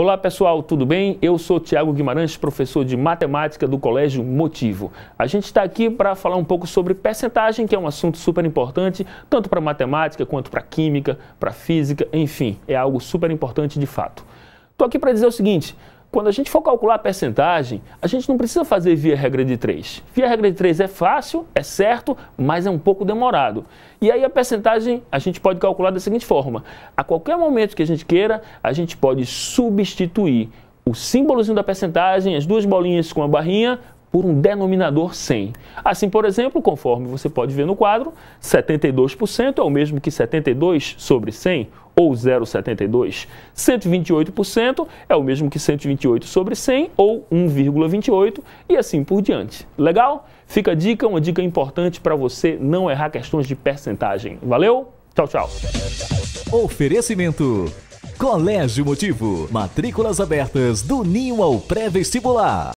Olá pessoal, tudo bem? Eu sou Tiago Guimarães, professor de matemática do Colégio Motivo. A gente está aqui para falar um pouco sobre percentagem, que é um assunto super importante, tanto para matemática quanto para química, para física, enfim, é algo super importante de fato. Estou aqui para dizer o seguinte: quando a gente for calcular a percentagem, a gente não precisa fazer via regra de 3. Via regra de 3 é fácil, é certo, mas é um pouco demorado. E aí a percentagem a gente pode calcular da seguinte forma: a qualquer momento que a gente queira, a gente pode substituir o símbolozinho da percentagem, as duas bolinhas com a barrinha, por um denominador 100. Assim, por exemplo, conforme você pode ver no quadro, 72% é o mesmo que 72 sobre 100 ou 0,72. 128% é o mesmo que 128 sobre 100 ou 1,28 e assim por diante. Legal? Fica a dica, uma dica importante para você não errar questões de percentagem. Valeu? Tchau, tchau. Oferecimento Colégio Motivo. Matrículas abertas do Ninho ao pré-vestibular.